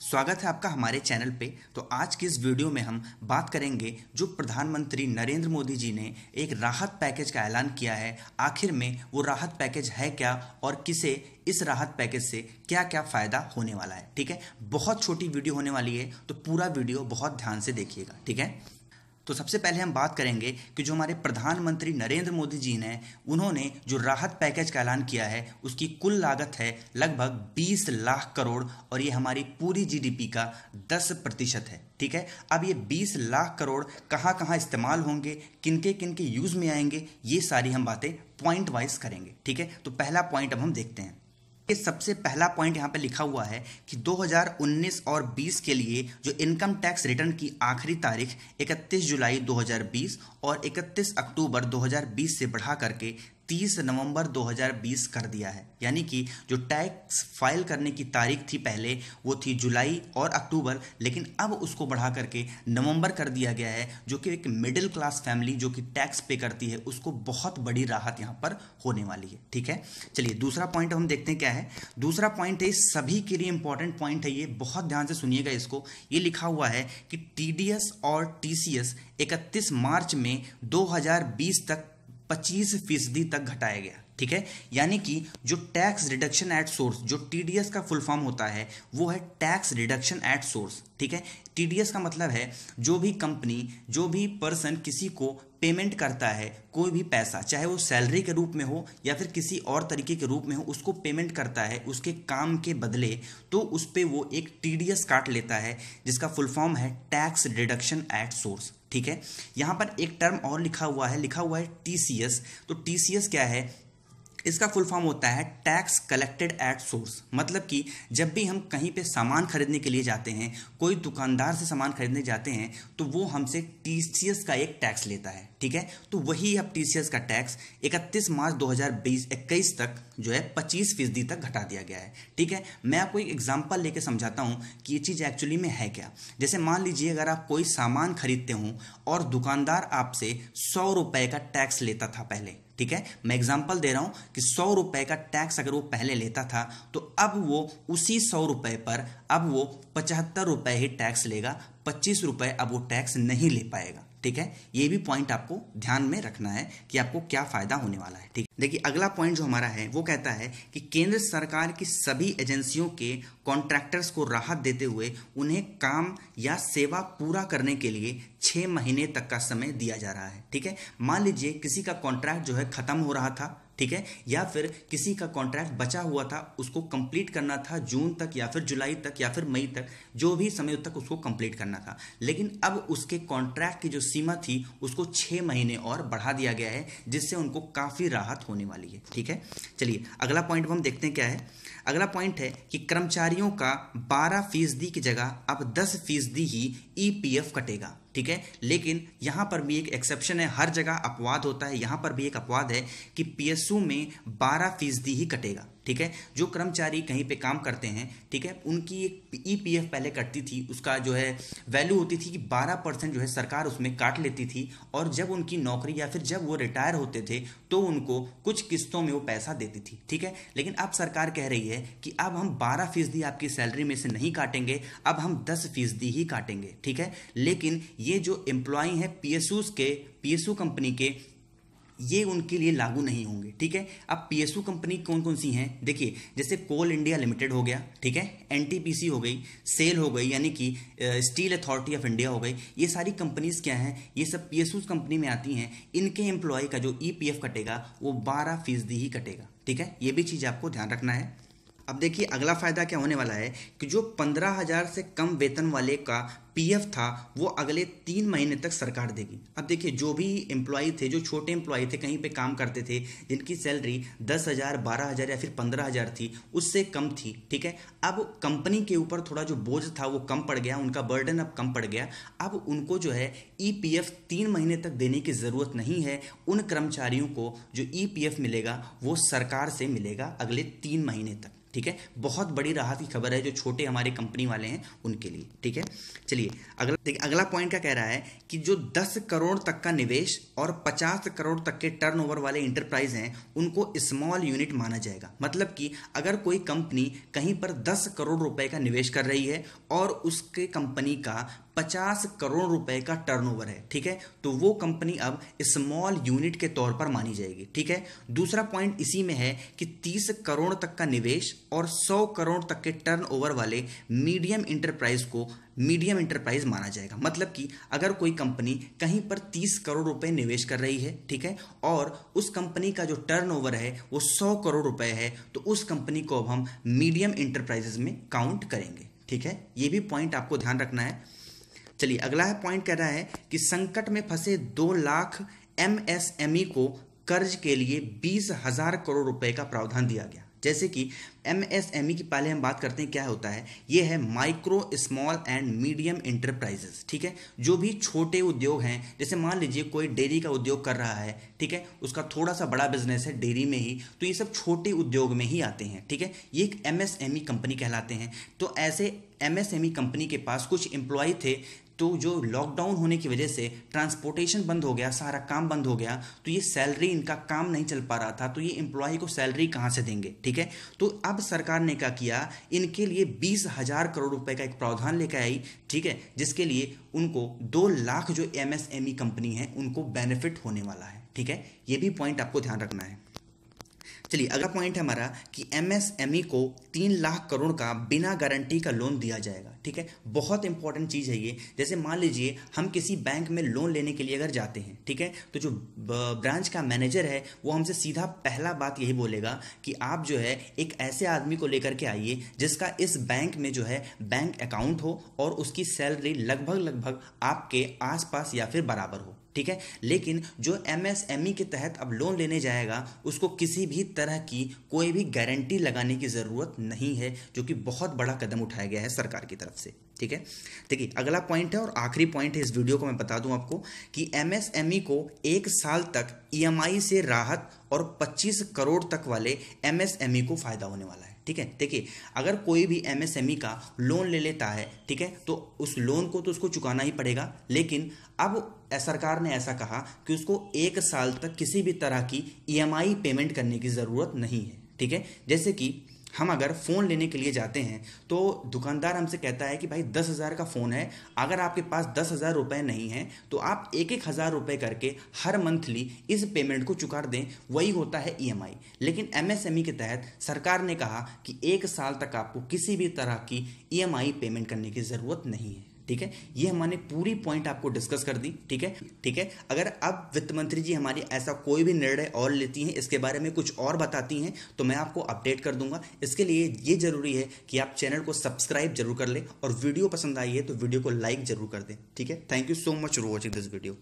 स्वागत है आपका हमारे चैनल पे तो आज की इस वीडियो में हम बात करेंगे जो प्रधानमंत्री नरेंद्र मोदी जी ने एक राहत पैकेज का ऐलान किया है आखिर में वो राहत पैकेज है क्या और किसे इस राहत पैकेज से क्या क्या फ़ायदा होने वाला है ठीक है बहुत छोटी वीडियो होने वाली है तो पूरा वीडियो बहुत ध्यान से देखिएगा ठीक है तो सबसे पहले हम बात करेंगे कि जो हमारे प्रधानमंत्री नरेंद्र मोदी जी ने उन्होंने जो राहत पैकेज का ऐलान किया है उसकी कुल लागत है लगभग 20 लाख करोड़ और ये हमारी पूरी जीडीपी का 10 प्रतिशत है ठीक है अब ये 20 लाख करोड़ कहाँ कहाँ इस्तेमाल होंगे किनके किनके यूज़ में आएंगे ये सारी हम बातें पॉइंट वाइज करेंगे ठीक है तो पहला पॉइंट अब हम देखते हैं ये सबसे पहला पॉइंट यहाँ पे लिखा हुआ है कि 2019 और 20 के लिए जो इनकम टैक्स रिटर्न की आखिरी तारीख 31 जुलाई 2020 और 31 अक्टूबर 2020 से बढ़ा करके 30 नवंबर 2020 कर दिया है यानी कि जो टैक्स फाइल करने की तारीख थी पहले वो थी जुलाई और अक्टूबर लेकिन अब उसको बढ़ा करके नवंबर कर दिया गया है जो कि एक मिडिल क्लास फैमिली जो कि टैक्स पे करती है उसको बहुत बड़ी राहत यहाँ पर होने वाली है ठीक है चलिए दूसरा पॉइंट हम देखते हैं क्या है दूसरा पॉइंट है सभी के लिए इंपॉर्टेंट पॉइंट है ये बहुत ध्यान से सुनिएगा इसको ये लिखा हुआ है कि टी और टी सी मार्च में दो तक पच्चीस फीसदी तक घटाया गया ठीक है यानी कि जो टैक्स रिडक्शन एट सोर्स जो टीडीएस का फुल फॉर्म होता है वो है टैक्स रिडक्शन एट सोर्स ठीक है टीडीएस का मतलब है जो भी कंपनी जो भी पर्सन किसी को पेमेंट करता है कोई भी पैसा चाहे वो सैलरी के रूप में हो या फिर किसी और तरीके के रूप में हो उसको पेमेंट करता है उसके काम के बदले तो उस पर वो एक टी काट लेता है जिसका फुल फॉर्म है टैक्स डिडक्शन एट सोर्स ठीक है यहाँ पर एक टर्म और लिखा हुआ है लिखा हुआ है टी तो टी क्या है इसका फुल फॉर्म होता है टैक्स कलेक्टेड एट सोर्स मतलब कि जब भी हम कहीं पे सामान खरीदने के लिए जाते हैं कोई दुकानदार से सामान खरीदने जाते हैं तो वो हमसे टी का एक टैक्स लेता है ठीक है तो वही अब टी का टैक्स इकतीस मार्च दो हज़ार तक जो है पच्चीस फीसदी तक घटा दिया गया है ठीक है मैं आपको एक एग्जाम्पल लेके समझाता हूँ कि ये चीज़ एक्चुअली में है क्या जैसे मान लीजिए अगर आप कोई सामान खरीदते हो और दुकानदार आपसे सौ रुपये का टैक्स लेता था पहले ठीक है मैं एग्जाम्पल दे रहा हूं कि सौ रुपए का टैक्स अगर वो पहले लेता था तो अब वो उसी सौ रुपए पर अब वो पचहत्तर रुपए ही टैक्स लेगा पच्चीस रुपए अब वो टैक्स नहीं ले पाएगा ठीक है ये भी पॉइंट आपको ध्यान में रखना है कि आपको क्या फायदा होने वाला है ठीक देखिए अगला पॉइंट जो हमारा है वो कहता है कि केंद्र सरकार की सभी एजेंसियों के कॉन्ट्रैक्टर्स को राहत देते हुए उन्हें काम या सेवा पूरा करने के लिए छह महीने तक का समय दिया जा रहा है ठीक है मान लीजिए किसी का कॉन्ट्रैक्ट जो है ख़त्म हो रहा था ठीक है या फिर किसी का कॉन्ट्रैक्ट बचा हुआ था उसको कंप्लीट करना था जून तक या फिर जुलाई तक या फिर मई तक जो भी समय तक उसको कंप्लीट करना था लेकिन अब उसके कॉन्ट्रैक्ट की जो सीमा थी उसको छः महीने और बढ़ा दिया गया है जिससे उनको काफ़ी राहत होने वाली है ठीक है चलिए अगला पॉइंट हम देखते हैं क्या है अगला पॉइंट है कि कर्मचारियों का बारह फीसदी की जगह अब दस फीसदी ही ई e कटेगा ठीक है लेकिन यहाँ पर भी एक एक्सेप्शन है हर जगह अपवाद होता है यहाँ पर भी एक अपवाद है कि पीएसयू में बारह फीसदी ही कटेगा ठीक है जो कर्मचारी कहीं पे काम करते हैं ठीक है उनकी एक ई पी एफ पहले कटती थी उसका जो है वैल्यू होती थी कि बारह परसेंट जो है सरकार उसमें काट लेती थी और जब उनकी नौकरी या फिर जब वो रिटायर होते थे तो उनको कुछ किस्तों में वो पैसा देती थी ठीक है लेकिन अब सरकार कह रही है कि अब हम बारह फीसदी आपकी सैलरी में से नहीं काटेंगे अब हम दस फीसदी ही काटेंगे ठीक है लेकिन ये जो एम्प्लॉय है पी के पी कंपनी के ये उनके लिए लागू नहीं होंगे ठीक है अब पी कंपनी कौन कौन सी हैं देखिए जैसे कोल इंडिया लिमिटेड हो गया ठीक है एन हो गई सेल हो गई यानी कि स्टील अथॉरिटी ऑफ इंडिया हो गई ये सारी कंपनीज क्या हैं ये सब पी कंपनी में आती हैं इनके एम्प्लॉय का जो ई e कटेगा वो बारह फीसदी ही कटेगा ठीक है ये भी चीज़ आपको ध्यान रखना है अब देखिए अगला फ़ायदा क्या होने वाला है कि जो पंद्रह हज़ार से कम वेतन वाले का पीएफ था वो अगले तीन महीने तक सरकार देगी अब देखिए जो भी एम्प्लॉय थे जो छोटे एम्प्लॉय थे कहीं पे काम करते थे जिनकी सैलरी दस हज़ार बारह हज़ार या फिर पंद्रह हज़ार थी उससे कम थी ठीक है अब कंपनी के ऊपर थोड़ा जो बोझ था वो कम पड़ गया उनका बर्डन अब कम पड़ गया अब उनको जो है ई पी एफ तीन महीने तक देने की ज़रूरत नहीं है उन कर्मचारियों को जो ई पी एफ मिलेगा वो सरकार से मिलेगा अगले तीन महीने तक ठीक है बहुत बड़ी राहत की खबर है जो छोटे हमारे कंपनी वाले हैं उनके लिए ठीक है चलिए अगला देखिए अगला पॉइंट क्या कह रहा है कि जो 10 करोड़ तक का निवेश और 50 करोड़ तक के टर्नओवर वाले इंटरप्राइज हैं उनको स्मॉल यूनिट माना जाएगा मतलब कि अगर कोई कंपनी कहीं पर 10 करोड़ रुपए का निवेश कर रही है और उसके कंपनी का पचास करोड़ रुपए का टर्नओवर है ठीक है तो वो कंपनी अब स्मॉल यूनिट के तौर पर मानी जाएगी ठीक है दूसरा पॉइंट इसी में है कि तीस करोड़ तक का निवेश और सौ करोड़ तक के टर्नओवर वाले मीडियम इंटरप्राइज को मीडियम इंटरप्राइज माना जाएगा मतलब कि अगर कोई कंपनी कहीं पर 30 करोड़ रुपए निवेश कर रही है ठीक है और उस कंपनी का जो टर्नओवर है वो 100 करोड़ रुपए है तो उस कंपनी को अब हम मीडियम इंटरप्राइजेज में काउंट करेंगे ठीक है ये भी पॉइंट आपको ध्यान रखना है चलिए अगला पॉइंट कह रहा है कि संकट में फंसे दो लाख एमएसएमई e को कर्ज के लिए बीस हजार करोड़ रुपए का प्रावधान दिया गया जैसे कि एम एस एम ई की पहले हम बात करते हैं क्या होता है ये है micro small and medium enterprises ठीक है जो भी छोटे उद्योग हैं जैसे मान लीजिए कोई डेयरी का उद्योग कर रहा है ठीक है उसका थोड़ा सा बड़ा बिजनेस है डेयरी में ही तो ये सब छोटे उद्योग में ही आते हैं ठीक है ये एक M S M E company कहलाते हैं तो ऐसे एमएसएमई कंपनी e के पास कुछ एम्प्लॉय थे तो जो लॉकडाउन होने की वजह से ट्रांसपोर्टेशन बंद हो गया सारा काम बंद हो गया तो ये सैलरी इनका काम नहीं चल पा रहा था तो ये एम्प्लॉय को सैलरी कहाँ से देंगे ठीक है तो अब सरकार ने क्या किया इनके लिए बीस हजार करोड़ रुपए का एक प्रावधान लेकर आई ठीक है जिसके लिए उनको दो लाख जो एम कंपनी है उनको बेनिफिट होने वाला है ठीक है ये भी पॉइंट आपको ध्यान रखना है चलिए अगला पॉइंट है हमारा कि एमएसएमई e को तीन लाख करोड़ का बिना गारंटी का लोन दिया जाएगा ठीक है बहुत इंपॉर्टेंट चीज़ है ये जैसे मान लीजिए हम किसी बैंक में लोन लेने के लिए अगर जाते हैं ठीक है तो जो ब्रांच का मैनेजर है वो हमसे सीधा पहला बात यही बोलेगा कि आप जो है एक ऐसे आदमी को लेकर के आइए जिसका इस बैंक में जो है बैंक अकाउंट हो और उसकी सैलरी लगभग लगभग आपके आसपास या फिर बराबर हो ठीक है लेकिन जो एमएसएमई e के तहत अब लोन लेने जाएगा उसको किसी भी तरह की कोई भी गारंटी लगाने की ज़रूरत नहीं है जो कि बहुत बड़ा कदम उठाया गया है सरकार की तरफ से ठीक है देखिए अगला पॉइंट है और आखिरी पॉइंट है इस वीडियो को मैं बता दूं आपको कि एमएसएमई e को एक साल तक ईएमआई e से राहत और 25 करोड़ तक वाले एमएसएमई e को फायदा होने वाला है ठीक है देखिए अगर कोई भी एमएसएमई का लोन ले लेता है ठीक है तो उस लोन को तो उसको चुकाना ही पड़ेगा लेकिन अब सरकार ने ऐसा कहा कि उसको एक साल तक किसी भी तरह की ई पेमेंट करने की ज़रूरत नहीं है ठीक है जैसे कि हम अगर फ़ोन लेने के लिए जाते हैं तो दुकानदार हमसे कहता है कि भाई दस हज़ार का फ़ोन है अगर आपके पास दस हज़ार रुपये नहीं है तो आप एक एक हज़ार रुपये करके हर मंथली इस पेमेंट को चुका दें वही होता है ई e लेकिन एम e के तहत सरकार ने कहा कि एक साल तक आपको किसी भी तरह की ई e पेमेंट करने की ज़रूरत नहीं है ठीक है ये हमने पूरी पॉइंट आपको डिस्कस कर दी ठीक है ठीक है अगर अब वित्त मंत्री जी हमारी ऐसा कोई भी निर्णय और लेती हैं इसके बारे में कुछ और बताती हैं तो मैं आपको अपडेट कर दूंगा इसके लिए ये जरूरी है कि आप चैनल को सब्सक्राइब जरूर कर लें और वीडियो पसंद आई है तो वीडियो को लाइक जरूर कर दें ठीक है thank you so much for watching this video